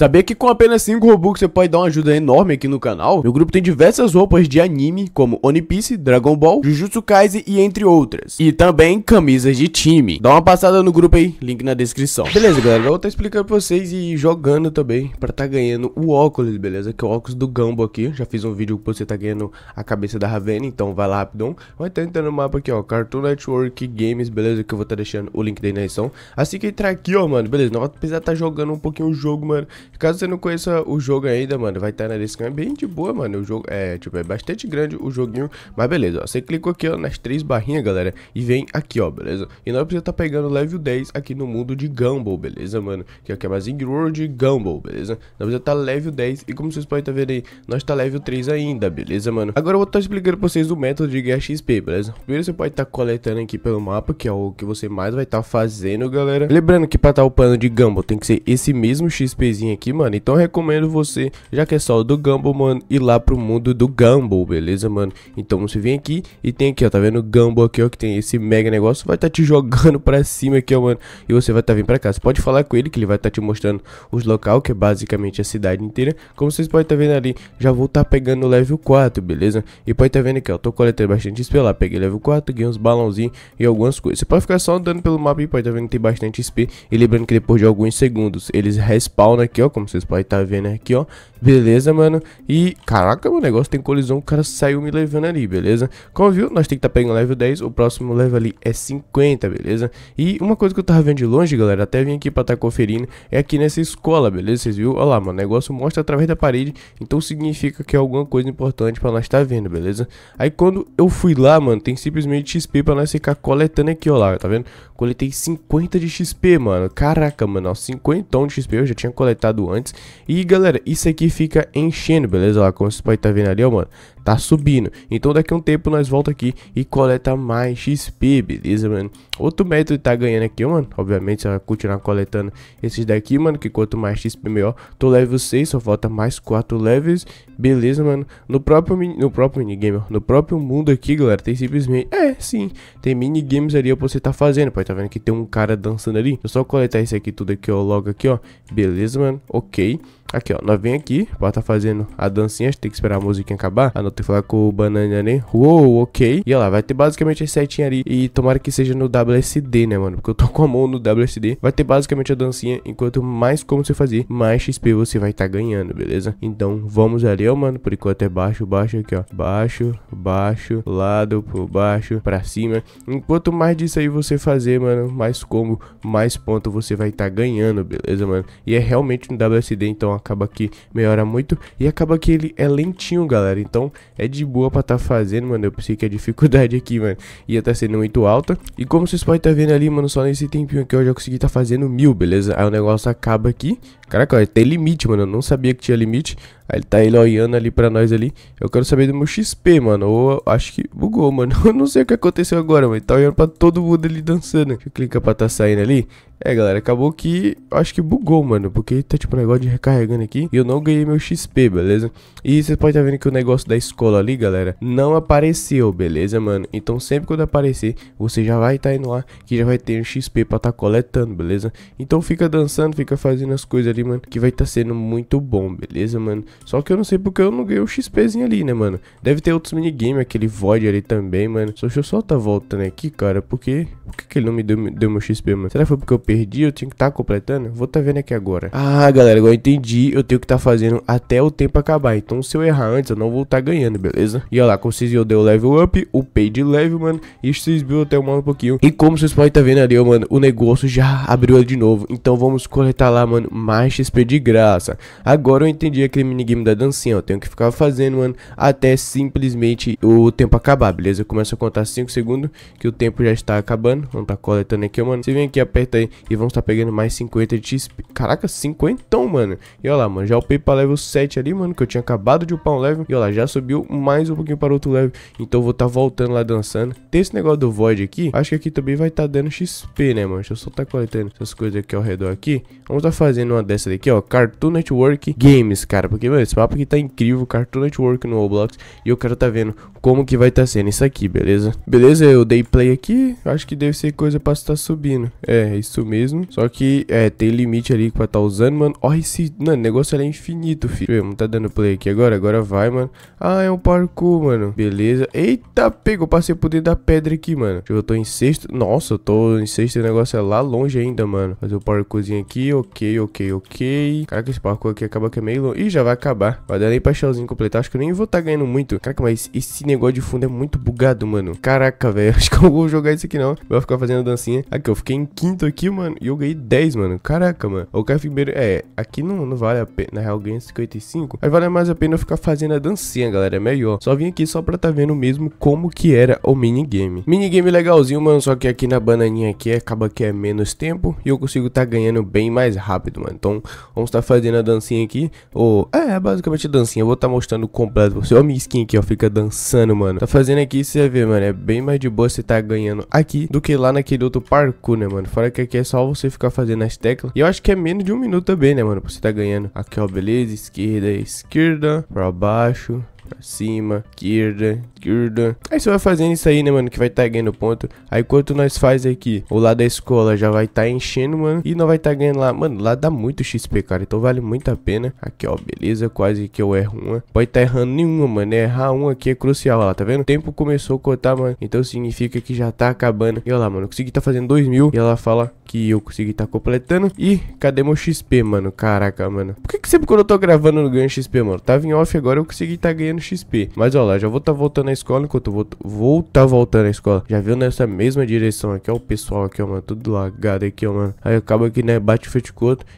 Saber que com apenas 5 Robux você pode dar uma ajuda enorme aqui no canal? Meu grupo tem diversas roupas de anime, como One Piece, Dragon Ball, Jujutsu Kaisen e entre outras. E também camisas de time. Dá uma passada no grupo aí, link na descrição. Beleza, galera, eu vou estar explicando pra vocês e jogando também pra tá ganhando o óculos, beleza? Que é o óculos do Gumbo aqui. Já fiz um vídeo que você tá ganhando a cabeça da Ravena, então vai lá rapidão. Vai tá entrando no mapa aqui, ó, Cartoon Network Games, beleza? Que eu vou estar tá deixando o link daí na edição. Assim que entrar aqui, ó, mano, beleza? Não vai precisar tá jogando um pouquinho o jogo, mano Caso você não conheça o jogo ainda, mano, vai estar tá na descrição. É bem de boa, mano. O jogo é, tipo, é bastante grande o joguinho. Mas beleza, ó. Você clicou aqui, ó, nas três barrinhas, galera. E vem aqui, ó, beleza? E nós precisa tá pegando level 10 aqui no mundo de Gumball, beleza, mano? Que aqui é, é mais World Gumball, beleza? Nós precisa tá level 10. E como vocês podem tá vendo aí, nós tá level 3 ainda, beleza, mano? Agora eu vou estar tá explicando pra vocês o método de ganhar XP, beleza? Primeiro você pode estar tá coletando aqui pelo mapa, que é o que você mais vai estar tá fazendo, galera. Lembrando que pra estar tá upando de Gumball tem que ser esse mesmo XPzinho aqui aqui, mano. Então recomendo você, já que é só do Gumball, mano, ir lá pro mundo do Gumball, beleza, mano? Então você vem aqui e tem aqui, ó, tá vendo? Gumball aqui, ó, que tem esse mega negócio. Vai tá te jogando pra cima aqui, ó, mano. E você vai tá vindo pra cá. Você pode falar com ele, que ele vai tá te mostrando os local, que é basicamente a cidade inteira. Como vocês podem tá vendo ali, já vou tá pegando o level 4, beleza? E pode tá vendo aqui, ó, tô coletando bastante XP lá. Peguei level 4, ganhei uns balãozinhos e algumas coisas. Você pode ficar só andando pelo mapa e pode tá vendo que tem bastante XP E lembrando que depois de alguns segundos, eles respawnam aqui, aqui, ó, como vocês podem estar tá vendo aqui, ó. Beleza, mano? E, caraca, o negócio tem colisão, o cara saiu me levando ali, beleza? Como viu, nós tem que estar tá pegando level 10, o próximo level ali é 50, beleza? E uma coisa que eu tava vendo de longe, galera, até vim aqui pra estar tá conferindo, é aqui nessa escola, beleza? Vocês viram? Olha lá, mano, o negócio mostra através da parede, então significa que é alguma coisa importante pra nós estar tá vendo, beleza? Aí quando eu fui lá, mano, tem simplesmente XP pra nós ficar coletando aqui, ó lá, tá vendo? Coletei 50 de XP, mano, caraca, mano, ó, 50 de XP eu já tinha coletado comentado antes. E galera, isso aqui fica enchendo, beleza? Olha como vocês podem estar vendo ali, ó, mano, tá subindo. Então daqui a um tempo nós volta aqui e coleta mais XP, beleza, mano? Outro método de tá ganhando aqui, mano, obviamente, você vai continuar coletando esses daqui, mano, que quanto mais XP melhor. Tô level 6, só falta mais 4 levels, beleza, mano. No próprio, no próprio minigame, no próprio mundo aqui, galera, tem simplesmente... É, sim, tem minigames ali pra é você tá fazendo, pai, tá vendo que tem um cara dançando ali? Eu só coletar esse aqui tudo aqui, ó, logo aqui, ó, beleza, mano, ok. Aqui, ó, nós vem aqui pra tá fazendo a dancinha, a tem que esperar a musiquinha acabar. a não, tem que falar com o banana, né? Uou, ok. E olha lá, vai ter basicamente a setinha ali. E tomara que seja no WSD, né, mano? Porque eu tô com a mão no WSD. Vai ter basicamente a dancinha. Enquanto mais como você fazer, mais XP você vai estar tá ganhando, beleza? Então, vamos ali, ó, mano. Por enquanto é baixo, baixo aqui, ó. Baixo, baixo, lado, por baixo, pra cima. Enquanto mais disso aí você fazer, mano, mais combo, mais ponto você vai estar tá ganhando, beleza, mano? E é realmente no WSD, então acaba que melhora muito. E acaba que ele é lentinho, galera. Então é de boa pra tá fazendo, mano. Eu pensei que a é dificuldade aqui, mano, ia tá sendo muito alta. E como vocês podem tá vendo ali, mano, só nesse tempinho aqui eu já consegui tá fazendo mil, beleza? Aí o negócio acaba aqui. Caraca, tem limite, mano. Eu não sabia que tinha limite. Aí ele tá ele olhando ali pra nós ali. Eu quero saber do meu XP, mano. Ou acho que bugou, mano. Eu não sei o que aconteceu agora, mano. tá olhando pra todo mundo ali dançando. Deixa eu clicar pra tá saindo ali. É, galera, acabou que acho que bugou, mano, porque tá tipo um negócio de recarregando aqui e eu não ganhei meu XP, beleza? E vocês podem estar tá vendo que o negócio da escola ali, galera, não apareceu, beleza, mano? Então sempre quando aparecer, você já vai estar tá indo no ar que já vai ter um XP pra tá coletando, beleza? Então fica dançando, fica fazendo as coisas ali, mano, que vai estar tá sendo muito bom, beleza, mano? Só que eu não sei porque eu não ganhei o XPzinho ali, né, mano? Deve ter outros minigames, aquele Void ali também, mano. Só deixa eu só tá voltando né, aqui, cara, porque... Por que, que ele não me deu, deu meu XP, mano? Será que foi porque eu perdi? Eu tinha que estar tá completando? Vou tá vendo aqui agora. Ah, galera, agora eu entendi. Eu tenho que estar tá fazendo até o tempo acabar. Então, se eu errar antes, eu não vou estar tá ganhando, beleza? E olha lá, como vocês viram, o level up, o pay de level, mano. E vocês viram até um pouquinho. E como vocês podem estar tá vendo ali, ó, mano, o negócio já abriu de novo. Então, vamos coletar lá, mano, mais XP de graça. Agora eu entendi aquele minigame game da dancinha, ó. tenho que ficar fazendo, mano, até simplesmente o tempo acabar, beleza? Eu começo a contar 5 segundos, que o tempo já está acabando, vamos tá coletando aqui, mano. Você vem aqui, aperta aí e vamos estar tá pegando mais 50 de XP. Caraca, 50, mano. E olha lá, mano, já upei pra level 7 ali, mano, que eu tinha acabado de upar um level. E olha lá, já subiu mais um pouquinho para outro level, então eu vou estar tá voltando lá dançando. Tem esse negócio do Void aqui, acho que aqui também vai estar tá dando XP, né, mano? Deixa eu só estar tá coletando essas coisas aqui ao redor aqui. Vamos estar tá fazendo uma dessa daqui, ó, Cartoon Network Games, cara, porque esse mapa aqui tá incrível, Cartoon Network no Roblox. E eu quero tá vendo como que vai tá sendo isso aqui, beleza? Beleza, eu dei play aqui, acho que deve ser coisa pra estar tá subindo. É, é, isso mesmo. Só que, é, tem limite ali pra tá usando, mano. Olha esse, mano, negócio ali é infinito, filho. Vamos tá dando play aqui agora, agora vai, mano. Ah, é um parkour, mano. Beleza. Eita, pegou, passei por dentro da pedra aqui, mano. Eu tô em sexto, nossa, eu tô em sexto, o negócio é lá longe ainda, mano. Fazer o parkourzinho aqui, ok, ok, ok. Caraca, esse parkour aqui acaba que é meio longe. Ih, já vai acabar. vai dar nem pra shellzinho completar. Acho que eu nem vou estar tá ganhando muito. Caraca, mas esse negócio de fundo é muito bugado, mano. Caraca, velho. Acho que eu não vou jogar isso aqui, não. Vou ficar fazendo dancinha. Aqui, eu fiquei em quinto aqui, mano. E eu ganhei 10, mano. Caraca, mano. O Caio Ribeiro... É, aqui não, não vale a pena. Na real, ganha 55. Mas vale mais a pena eu ficar fazendo a dancinha, galera. É melhor. Só vim aqui só pra tá vendo mesmo como que era o minigame. Minigame legalzinho, mano. Só que aqui na bananinha aqui acaba que é menos tempo. E eu consigo tá ganhando bem mais rápido, mano. Então, vamos tá fazendo a dancinha aqui. Ou... Oh, é, é, basicamente dancinha. Eu vou estar tá mostrando completo pra você. Olha minha skin aqui, ó. Fica dançando, mano. Tá fazendo aqui, você vê, mano. É bem mais de boa você tá ganhando aqui do que lá naquele outro parkour, né, mano? Fora que aqui é só você ficar fazendo as teclas. E eu acho que é menos de um minuto também, né, mano? Pra você tá ganhando. Aqui, ó, beleza. Esquerda, esquerda. Pra baixo pra cima, esquerda, esquerda. Aí você vai fazendo isso aí, né, mano, que vai tá ganhando ponto. Aí quanto nós faz aqui, o lado da escola já vai tá enchendo, mano, e não vai tá ganhando lá. Mano, lá dá muito XP, cara, então vale muito a pena. Aqui, ó, beleza, quase que eu erro uma. Pode tá errando nenhuma, mano, né? errar uma aqui é crucial, ó lá, tá vendo? O tempo começou a cotar, mano, então significa que já tá acabando. E olha lá, mano, eu consegui tá fazendo 2 mil e ela fala que eu consegui tá completando. E cadê meu XP, mano? Caraca, mano. Por que, que sempre quando eu tô gravando eu não ganho XP, mano? Tava em off agora eu consegui tá ganhando ganhando XP. Mas olha lá, já vou estar tá voltando à escola. Enquanto eu vou estar vou tá voltando à escola, já viu nessa mesma direção aqui, ó. O pessoal aqui, ó, mano. Tudo lagado aqui, ó, mano. Aí acaba que, né, bate o feito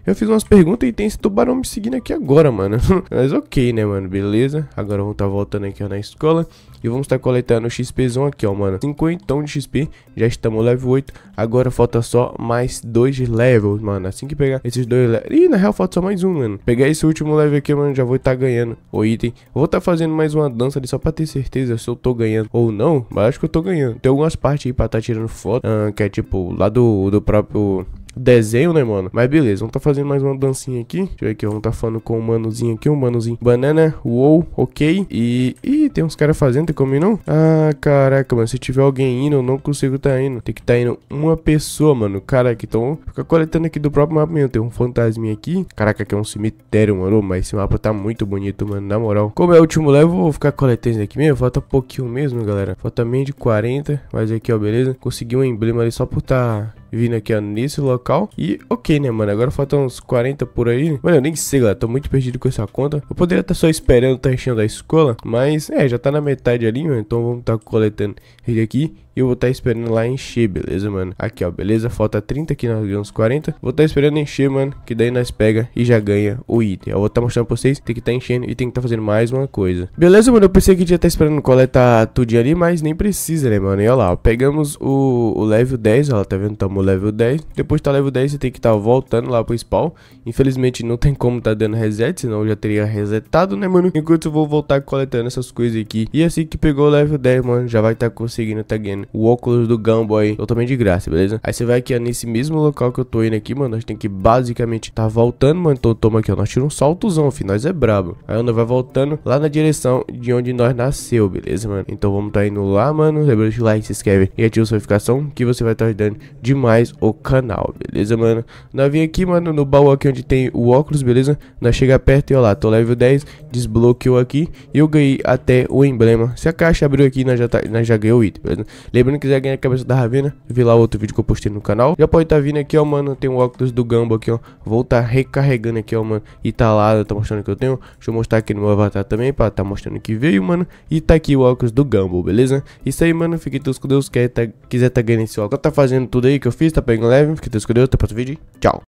Eu fiz umas perguntas e tem esse tubarão me seguindo aqui agora, mano. Mas ok, né, mano? Beleza. Agora vamos estar tá voltando aqui, ó, na escola. E vamos estar tá coletando o XPzão aqui, ó, mano. 50 de XP. Já estamos level 8. Agora falta só mais dois levels, mano. Assim que pegar esses dois levels. Ih, na real falta só mais um, mano. Pegar esse último level aqui, mano, já vou estar tá ganhando o item. Vou estar tá fazendo fazendo mais uma dança ali só pra ter certeza se eu tô ganhando ou não. Mas acho que eu tô ganhando. Tem algumas partes aí pra tá tirando foto, ah, que é tipo, lá do, do próprio desenho, né, mano? Mas beleza, vamos tá fazendo mais uma dancinha aqui. Deixa eu ver aqui, vamos tá falando com o um manozinho aqui, o um manozinho. Banana, wow, ok. E... Ih, tem uns caras fazendo, tem como ir não? Ah, caraca, mano, se tiver alguém indo, eu não consigo tá indo. Tem que tá indo uma pessoa, mano. Caraca, então fica coletando aqui do próprio mapa mesmo. Tem um fantasminha aqui. Caraca, aqui é um cemitério, mano. Mas esse mapa tá muito bonito, mano, na moral. Como é o último level, vou ficar coletando aqui mesmo. Falta pouquinho mesmo, galera. Falta meio de 40, mas aqui, ó, beleza? Consegui um emblema ali só por tá vindo aqui, ó, nesse local. E ok, né, mano? Agora faltam uns 40 por aí. Mano, eu nem sei, galera. Tô muito perdido com essa conta. Eu poderia estar tá só esperando tá enchendo a escola, mas é, já tá na metade ali, mano. Então vamos tá coletando ele aqui. E eu vou estar tá esperando lá encher, beleza, mano? Aqui, ó, beleza? Falta 30, aqui nós ganhamos 40. Vou estar tá esperando encher, mano, que daí nós pega e já ganha o item. Eu vou estar tá mostrando pra vocês, tem que estar tá enchendo e tem que estar tá fazendo mais uma coisa. Beleza, mano? Eu pensei que ia estar tá esperando coletar tudo ali, mas nem precisa, né, mano? E olha lá, ó, pegamos o, o level 10, ó, tá vendo? Tá level 10. Depois de tá level 10, você tem que estar tá voltando lá pro spawn. Infelizmente não tem como tá dando reset, senão eu já teria resetado, né, mano? Enquanto eu vou voltar coletando essas coisas aqui. E é assim que pegou o level 10, mano, já vai estar tá conseguindo tá ganhando o óculos do Gumball aí, totalmente de graça, beleza? Aí você vai aqui ó, nesse mesmo local que eu tô indo aqui, mano, nós tem que basicamente tá voltando, mano. Então toma aqui, ó, nós tira um saltozão, filho. nós é brabo. Aí nós vai voltando lá na direção de onde nós nasceu, beleza, mano? Então vamos tá indo lá, mano. Lembra de like, se inscreve e ativa a notificação que você vai estar tá ajudando demais mais o canal, beleza, mano? Nós vim aqui, mano, no baú aqui onde tem o óculos, beleza? Nós chega perto e olha lá, tô level 10, desbloqueou aqui e eu ganhei até o emblema. Se a caixa abriu aqui, nós já, tá, nós já ganhou o item, beleza? Lembrando que quiser ganhar a cabeça da Ravena, vi lá outro vídeo que eu postei no canal. Já pode estar tá vindo aqui, ó, mano, tem o um óculos do Gambo aqui, ó. Vou tá recarregando aqui, ó, mano, e tá lá, tá mostrando que eu tenho. Deixa eu mostrar aqui no meu avatar também, pra tá mostrando que veio, mano. E tá aqui o óculos do Gambo, beleza? Isso aí, mano, fiquem todos com Deus, quer tá, quiser tá ganhando esse óculos, tá fazendo tudo aí que eu fiz fiz, tá bem leve, que Deus escolheu, até o próximo vídeo, tchau.